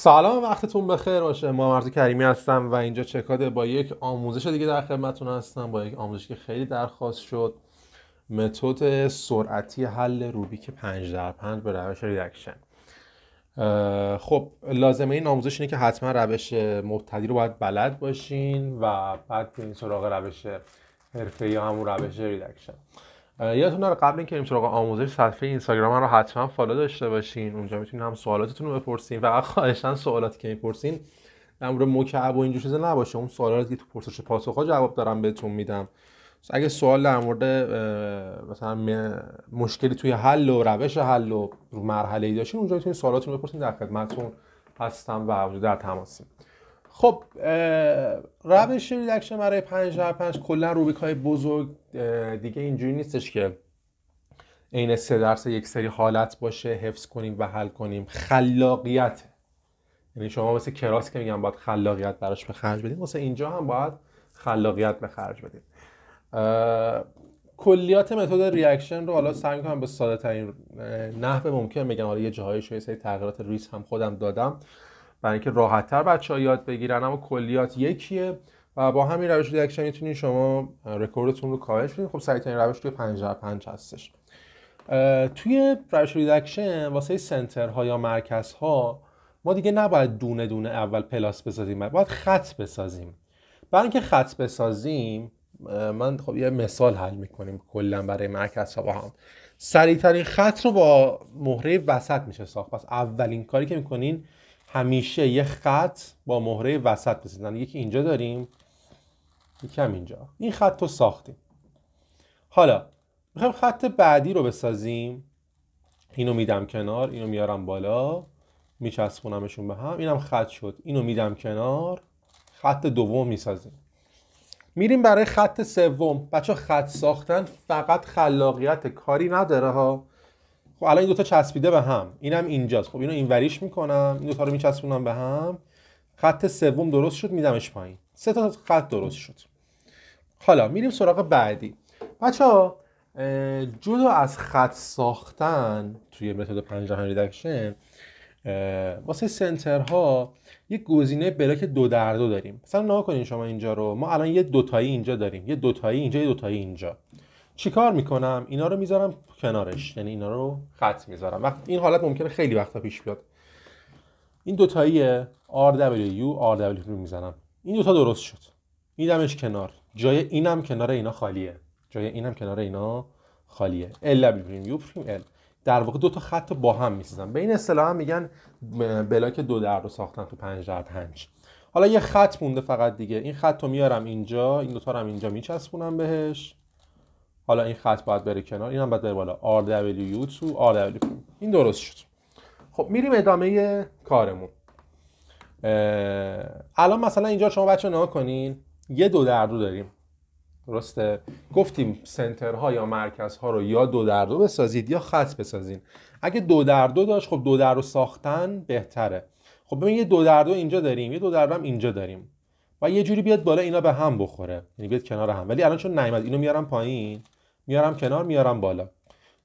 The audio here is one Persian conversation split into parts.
سلام وقتتون بخیر باشه ما مرز کریمی هستم و اینجا چکاده با یک آموزش دیگه در خدمتتون هستم با یک آموزش که خیلی درخواست شد متد سرعتی حل روبیک 5 در 5 به روش ریدکشن خب لازمه این آموزش اینه که حتما روش مبتدی رو باید بلد باشین و بعد این سراغ روش حرفه‌ای همون روش ریدکشن یادتون داره قبل اینکه امتراق آموزش صفحه اینستاگرام رو حتما فالو داشته باشین اونجا میتونین هم سوالاتتون رو بپرسین و خواهشن سوالاتی که میپرسین در مورد مکعب و اینجور چیزا نباشه اون سوالاتی که تو پرسش پاسخ جواب دارم بهتون میدم اگه سوال در مورد مثلا مشکلی توی حل و روش حل و مرحله ای داشتین اونجا میتونین سوالاتتون بپرسین در خدمتتون هستم و در تماسیم خب روش ریدکشن برای 5 در 5 کلا روبیک های بزرگ دیگه اینجوری نیستش که عین سه درس یک سری حالت باشه حفظ کنیم و حل کنیم خلاقیت یعنی شما مثل کراس که میگم باید خلاقیت براش به خرج بدید واسه اینجا هم باید خلاقیت به خرج بدید کلیات متد ریاکشن رو حالا سعی میکنم به ساده ترین نحو ممکن میگم حالا یه شو یه سری تغییرات ریس هم خودم دادم برای اینکه راحتتر بچه ها یاد بگیرن اما کلیات یکیه و با همین روش ریدکشن میتونید شما رکوردتون رو کاهش بدین خب سریعترین روش توی 5 پنج هستش توی روش ریدکشن واسه سنترها یا مرکزها ما دیگه نباید دونه دونه اول پلاس بسازیم باید خط بسازیم برای اینکه خط بسازیم من خب یه مثال حل میکنیم کلا برای مرکز ها با هم سریعترین خط رو با مهره وسط میشه ساخت پس اولین کاری که میکنین همیشه یه خط با مهره وسط بسیدن یعنی یکی اینجا داریم یکی هم اینجا این خط رو ساختیم حالا میخوایم خط بعدی رو بسازیم اینو میدم کنار اینو میارم بالا میچسبونمشون به هم اینم خط شد اینو میدم کنار خط دوم میسازیم میریم برای خط سوم بچه خط ساختن فقط خلاقیت کاری نداره ها خب الان این دوتا چسبیده به هم اینم اینجاست خب اینو وریش میکنم این دوتا رو میچسبونم به هم خط سوم درست شد میدمش پایین سه تا خط درست شد حالا میریم سراغ بعدی بچه ها جدا از خط ساختن توی متد پنج جهان ریدکشن واسه سنترها یک گزینه بلاک دو در دو داریم مثلا نها کنین شما اینجا رو ما الان یه دوتایی اینجا داریم یه دوتایی اینجا یه دوتایی اینجا چیکار میکنم اینا رو میذارم کنارش یعنی اینا رو خط میذارم وقت این حالت ممکنه خیلی وقتا پیش بیاد این دوتایی RWU RW رو میزنم این دوتا درست شد میدمش کنار جای اینم کنار اینا خالیه جای اینم کنار اینا خالیه L بریم یو U L در واقع دو تا خط با هم میسازم به این اصطلاح میگن بلاک دو در رو ساختن تو 5 در حالا یه خط مونده فقط دیگه این خط رو میارم اینجا این دوتا رو هم اینجا میچسبونم بهش حالا این خط باید بره کنار این هم باید بره بالا RWU آر RW این درست شد خب میریم ادامه کارمون الان مثلا اینجا شما بچه نها کنین یه دو دردو داریم درسته گفتیم سنترها یا مرکزها رو یا دو در دو بسازید یا خط بسازین اگه دو در دو داشت خب دو در ساختن بهتره خب ببین یه دو در دو اینجا داریم یه دو در هم اینجا داریم و یه جوری بیاد بالا اینا به هم بخوره یعنی بیاد کنار هم ولی الان چون نیامد اینو میارم پایین میارم کنار میارم بالا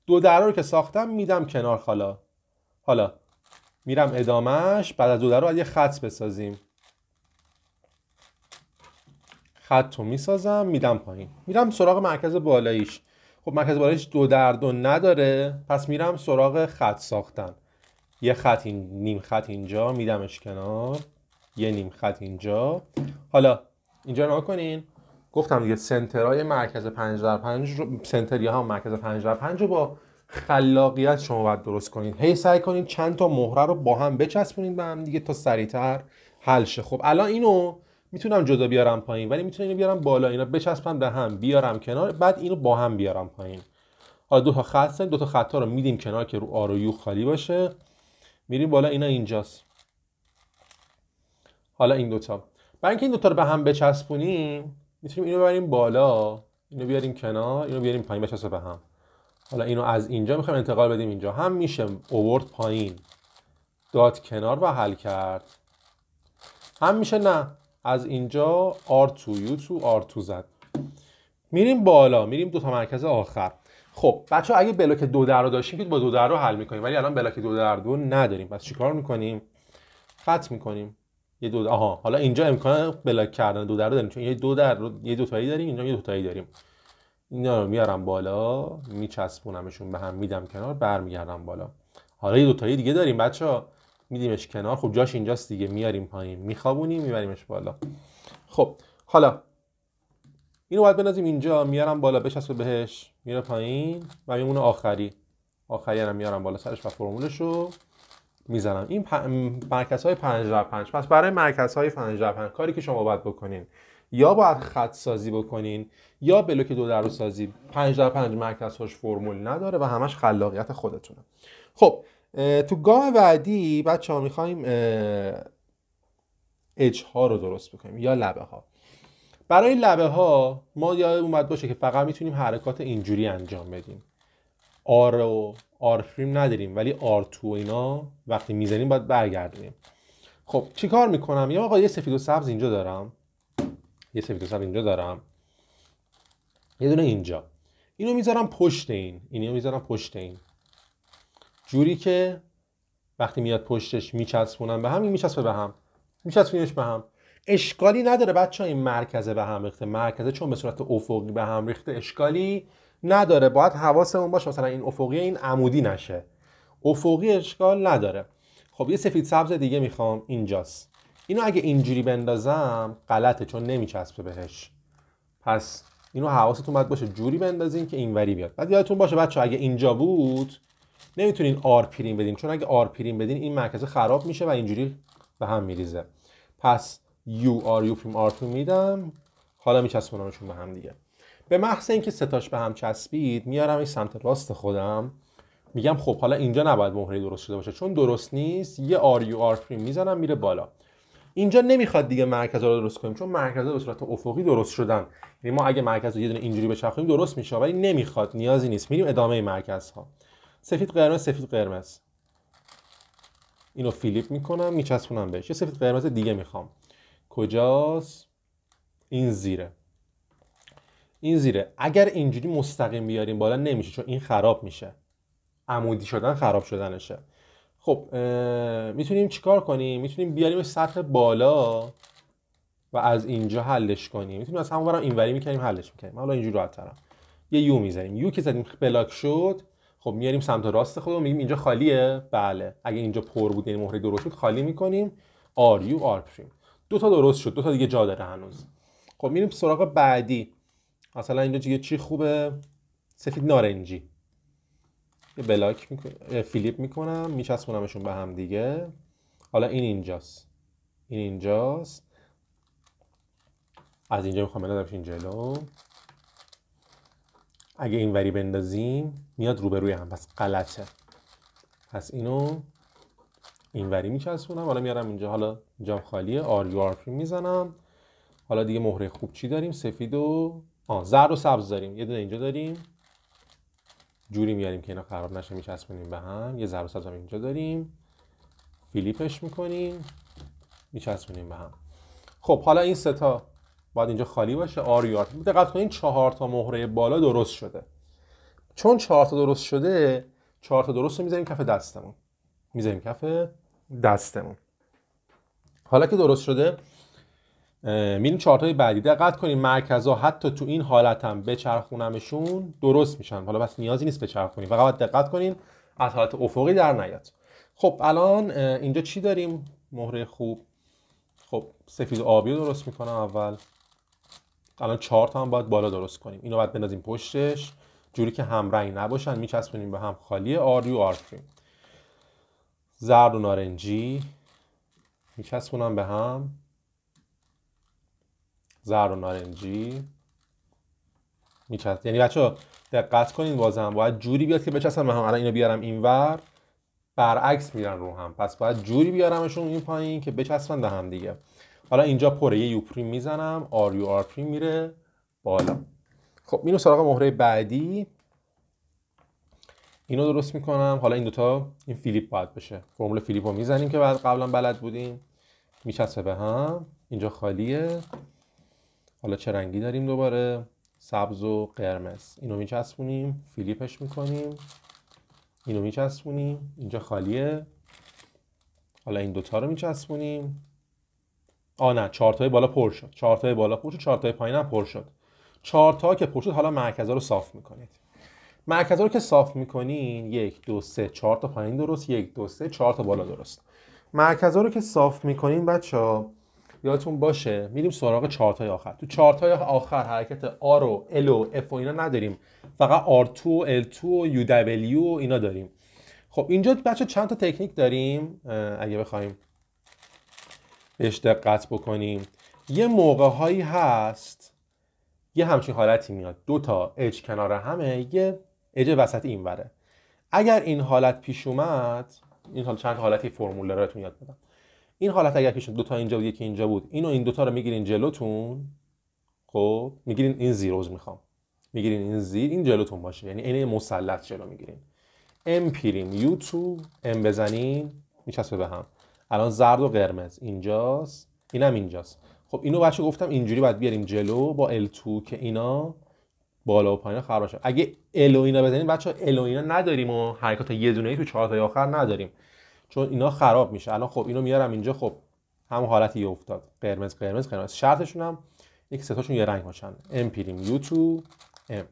دو در رو که ساختم میدم کنار حالا حالا میرم ادامهش بعد از دو در رو یه خط بسازیم خط رو میسازم میدم پایین میرم سراغ مرکز بالاییش خب مرکز بالاییش دو در دو نداره پس میرم سراغ خط ساختن یه خط این نیم خط اینجا میدمش کنار یه نیم خط اینجا حالا اینجا نها کنین گفتم دیگه سنترهای مرکز 5 در 5 سنتری ها مرکز 5 در 5 رو با خلاقیت شما باید درست کنید هی سعی کنید چند تا مهره رو با هم بچسبونید به هم دیگه تا سریعتر حل شه خب الان اینو میتونم جدا بیارم پایین ولی میتونم اینو بیارم بالا اینا بچسبم به هم بیارم کنار بعد اینو با هم بیارم پایین حالا دو تا خط دو تا خطا رو میدیم کنار که رو آر و یو خالی باشه میریم بالا اینا اینجاست حالا این دوتا برای اینکه این دوتا رو به هم بچسبونیم میتونیم اینو ببریم بالا اینو بیاریم کنار اینو بیاریم پایین بچسبه به هم حالا اینو از اینجا میخوایم انتقال بدیم اینجا هم میشه اوورد پایین داد کنار و حل کرد هم میشه نه از اینجا R2 U2 R2 زد میریم بالا میریم دو تا مرکز آخر خب بچه اگه بلاک دو در رو داشتیم که با دو در رو حل میکنیم ولی الان بلاک دو در دو نداریم پس چیکار میکنیم خط میکنیم یه دو آها حالا اینجا امکان بلاک کردن دو در رو داریم چون یه دو در رو یه دو تایی داریم اینجا یه دو تایی داریم اینا رو میارم بالا میچسبونمشون به هم میدم کنار برمیگردم بالا حالا یه دو تایی دیگه داریم بچا میدیمش کنار خب جاش اینجاست دیگه میاریم پایین میخوابونیم میبریمش بالا خب حالا اینو باید بنازیم اینجا میارم بالا بچسب بهش میره پایین و میمونه آخری آخری هم میارم بالا سرش و فرمولش میزنم این پ... مرکز های 5 در پس برای مرکز های 5 در کاری که شما باید بکنین یا باید خط سازی بکنین یا بلوک دو در سازی 5 در 5 مرکز هاش فرمول نداره و همش خلاقیت خودتونه خب تو گام بعدی بچه ها میخوایم اچ ها رو درست بکنیم یا لبه ها برای لبه ها ما یاد اومد باشه که فقط میتونیم حرکات اینجوری انجام بدیم آر و آر نداریم ولی آر تو اینا وقتی میزنیم باید برگردونیم خب چیکار میکنم یا آقا یه سفید و سبز اینجا دارم یه سفید و سبز اینجا دارم یه دونه اینجا اینو میذارم پشت این اینو میذارم پشت این جوری که وقتی میاد پشتش میچسبونم به هم این میچسبه به هم میچسبونیش به هم اشکالی نداره بچه ها این مرکزه به هم ریخته مرکزه چون به صورت افقی به هم ریخته اشکالی نداره باید حواسمون باشه مثلا این افقی این عمودی نشه افقی اشکال نداره خب یه سفید سبز دیگه میخوام اینجاست اینو اگه اینجوری بندازم غلطه چون نمیچسبه بهش پس اینو حواستون باید باشه جوری بندازین که اینوری بیاد بعد یادتون باشه بچه اگه اینجا بود نمیتونین آر پرین بدین چون اگه آر پیرین بدین این مرکز خراب میشه و اینجوری به هم میریزه پس یو آر یو پریم آر تو میدم حالا میچسبونمشون به هم دیگه به محض اینکه ستاش به هم چسبید میارم این سمت راست خودم میگم خب حالا اینجا نباید مهره درست شده باشه چون درست نیست یه آر یو آر میزنم میره بالا اینجا نمیخواد دیگه مرکز رو درست کنیم چون مرکز به صورت افقی درست شدن یعنی ما اگه مرکز رو یه دونه اینجوری بچرخونیم درست میشه ولی نمیخواد نیازی نیست میریم ادامه مرکز ها سفید قرمز سفید قرمز اینو فیلیپ میکنم میچسبونم بهش یه سفید قرمز دیگه میخوام کجاست این زیره این زیره اگر اینجوری مستقیم بیاریم بالا نمیشه چون این خراب میشه عمودی شدن خراب شدنشه خب میتونیم چیکار کنیم میتونیم بیاریم سطح بالا و از اینجا حلش کنیم میتونیم از همون برم اینوری میکنیم حلش میکنیم حالا اینجوری راحت ترم یه یو میزنیم یو که زدیم بلاک شد خب میاریم سمت راست خودمون میگیم اینجا خالیه بله اگه اینجا پر بود یعنی مهره درست بود خالی میکنیم آر یو آر پریم دو تا درست شد دو تا دیگه جا داره هنوز خب میریم سراغ بعدی مثلا اینجا دیگه چی خوبه سفید نارنجی یه بلاک فیلیپ میکنم میچسبونمشون به هم دیگه حالا این اینجاست این اینجاست از اینجا میخوام بندازمش جلو اگه این وری بندازیم میاد روبروی هم پس غلطه پس اینو این وری میچسبونم حالا میارم اینجا حالا جام خالیه آر یو آر میزنم حالا دیگه مهره خوب چی داریم سفید و آه زر و سبز داریم یه دونه اینجا داریم جوری میاریم که اینا خراب نشه میچسبونیم به هم یه زر و سبز هم اینجا داریم فیلیپش میکنیم میچسبونیم به هم خب حالا این تا باید اینجا خالی باشه آر یار دقت کنید چهار تا مهره بالا درست شده چون چهار تا درست شده چهار تا درست رو میذاریم کف دستمون میذاریم کف دستمون حالا که درست شده میریم چارت های بعدی دقت کنیم مرکز ها حتی تو این حالت هم بچرخونمشون درست میشن حالا بس نیازی نیست بچرخونیم فقط باید دقت کنیم. از حالت افقی در نیاد خب الان اینجا چی داریم مهره خوب خب سفید آبی رو درست میکنم اول الان چارت هم باید بالا درست کنیم اینو باید بندازیم پشتش جوری که همرنگ نباشن میچسبونیم به هم خالی آر یو آر زرد و نارنجی میچسبونم به هم زرد و نارنجی میچست یعنی بچه ها دقت کنین بازم باید جوری بیاد که بچستن من هم الان اینو بیارم اینور برعکس میرن رو هم پس باید جوری بیارمشون این پایین که بچسبن به هم دیگه حالا اینجا پره یه یوپریم میزنم آر یو آر پریم میره بالا خب اینو سراغ مهره بعدی اینو درست میکنم حالا این دوتا این فیلیپ باید بشه فرمول فیلیپ رو میزنیم که بعد قبلا بلد بودیم میچسبه به هم اینجا خالیه حالا چه رنگی داریم دوباره سبز و قرمز اینو میچسبونیم فیلیپش میکنیم اینو میچسبونیم اینجا خالیه حالا این دوتا رو میچسبونیم آ نه چارتای بالا پر شد چارتای بالا پر شد چارتای پایین هم پر شد چارتا که پر شد حالا مرکز رو صاف میکنید مرکز رو که صاف میکنین یک دو سه چهار تا پایین درست یک دو سه چهار تا بالا درست مرکز رو که صاف میکنین بچه ها یادتون باشه میریم سراغ چارت های آخر تو چارت های آخر حرکت آر و L و F و اینا نداریم فقط آر 2 و L2 و UW و اینا داریم خب اینجا بچه چند تا تکنیک داریم اگه بخوایم بهش دقت بکنیم یه موقع هایی هست یه همچین حالتی میاد دو تا اج کنار همه یه اج وسط اینوره اگر این حالت پیش اومد این حال چند حالتی فرمول رو یاد بدم این حالت اگر که دوتا اینجا بود یکی اینجا بود اینو این دوتا رو میگیرین جلوتون خب میگیرین این زیروز میخوام میگیرین این زیر این جلوتون باشه یعنی اینه مسلط جلو میگیرین ام پیریم یو ام بزنین میچسبه به هم الان زرد و قرمز اینجاست اینم اینجاست خب اینو بچه گفتم اینجوری باید بیاریم جلو با L2 که اینا بالا و پایین خراب اگه ال و اینا بزنین بچه ال اینا نداریم و حرکات یه دونه ای تو چهار تا آخر نداریم چون اینا خراب میشه الان خب اینو میارم اینجا خب همون حالتی افتاد قرمز قرمز قرمز شرطشون هم یک ستاشون یه رنگ باشن ام پیریم یو تو ام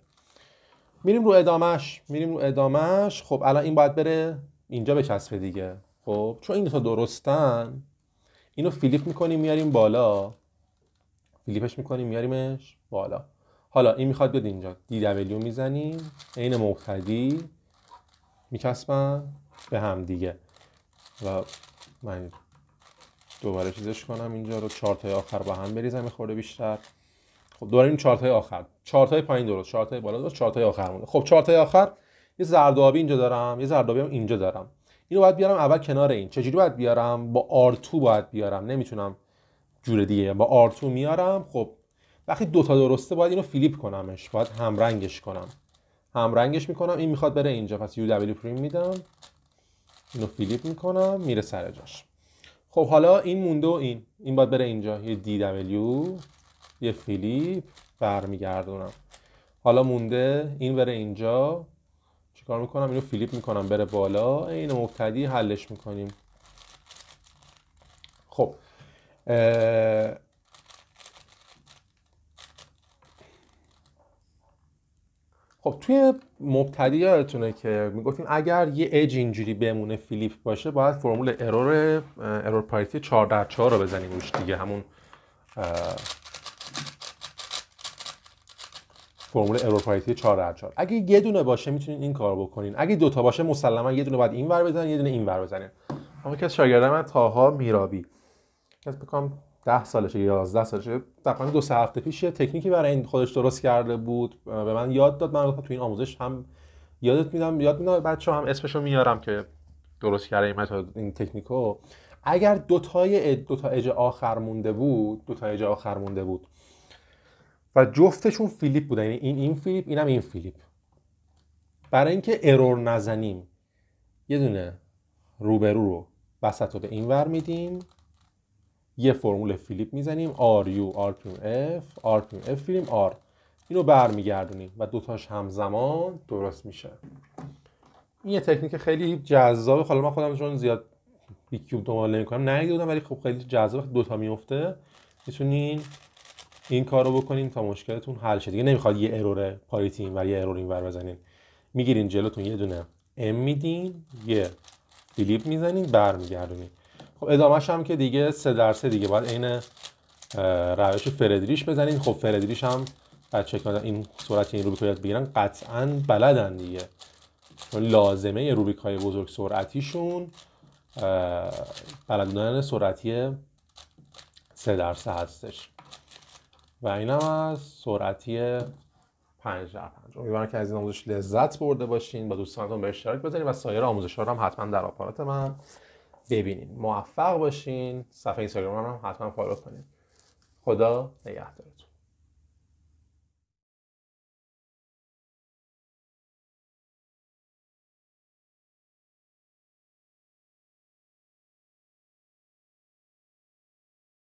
میریم رو ادامش میریم رو ادامش خب الان این باید بره اینجا بچسبه دیگه خب چون این دو درستن اینو فیلیپ میکنیم میاریم بالا فیلیپش میکنیم میاریمش بالا حالا این میخواد بیاد اینجا دی دبلیو میزنیم عین مبتدی میچسبن به هم دیگه و من دوباره چیزش کنم اینجا رو چهار های آخر با هم بریزم خورده بیشتر خب دوباره این چهار های آخر چهار های پایین درست چهار های بالا درست چهار آخر مونده خب چهار های آخر یه زردابی اینجا دارم یه زردابی هم اینجا دارم اینو باید بیارم اول کنار این چجوری باید بیارم با R2 باید بیارم نمیتونم جور دیگه با R2 میارم خب وقتی دوتا درسته باید اینو فیلیپ کنمش باید رنگش کنم هم رنگش میکنم این میخواد بره اینجا پس UW پریم میدم اینو فیلیپ میکنم میره سر جاش خب حالا این مونده و این این باید بره اینجا یه دبلیو یه فیلیپ برمیگردونم حالا مونده این بره اینجا چیکار میکنم اینو فیلیپ میکنم بره بالا اینو مبتدی حلش میکنیم خب خب توی مبتدی یادتونه که میگفتیم اگر یه اج اینجوری بمونه فیلیپ باشه باید فرمول ارور ارور پاریتی 4 در 4 رو بزنیم روش دیگه همون فرمول ارور پاریتی 4 در 4 اگه یه دونه باشه میتونین این کار بکنین اگه دوتا باشه مسلما یه دونه باید این ور بزنین یه دونه این ور بزنین اما که از شاگرد من تاها میرابی از بکنم ده سالشه یازده سالشه تقریبا دو سه هفته پیش یه تکنیکی برای این خودش درست کرده بود به من یاد داد من تو این آموزش هم یادت میدم یاد میدم بچه هم اسمشو میارم که درست کرده این متد این تکنیکو اگر دو تای دو تا اج آخر مونده بود دو تا اج آخر مونده بود و جفتشون فیلیپ بودن یعنی این این فیلیپ اینم این فیلیپ برای اینکه ارور نزنیم یه دونه روبرو رو وسط رو به این ور میدیم یه فرمول فیلیپ میزنیم R U R F R F فیلیم R اینو برمیگردونیم و دوتاش همزمان درست میشه این یه تکنیک خیلی جذابه خب، حالا من خودم چون زیاد بیکیوب دنبال نمیکنم ندیده بودم ولی خب خیلی جذاب دوتا میفته میتونین این کار رو بکنین تا مشکلتون حل شه دیگه نمیخواد یه ارور پاریتی و یه ارور اینور بزنین میگیرین جلوتون یه دونه ام میدین یه فیلیپ میزنین برمیگردونین خب ادامهش هم که دیگه سه در دیگه باید عین روش فردریش بزنین خب فردریش هم چک این سرعت این روبیک یاد بگیرن قطعا بلدن دیگه چون لازمه روبیک های بزرگ سرعتیشون بلدن سرعتی سه در هستش و این هم از سرعتی 5 در 5 امیدوارم که از این آموزش لذت برده باشین با دوستانتون به اشتراک بذارین و سایر آموزش ها رو هم حتما در آپارات من ببینین موفق باشین صفحه اینستاگرامم هم حتما فالو کنید خدا نگهدارتون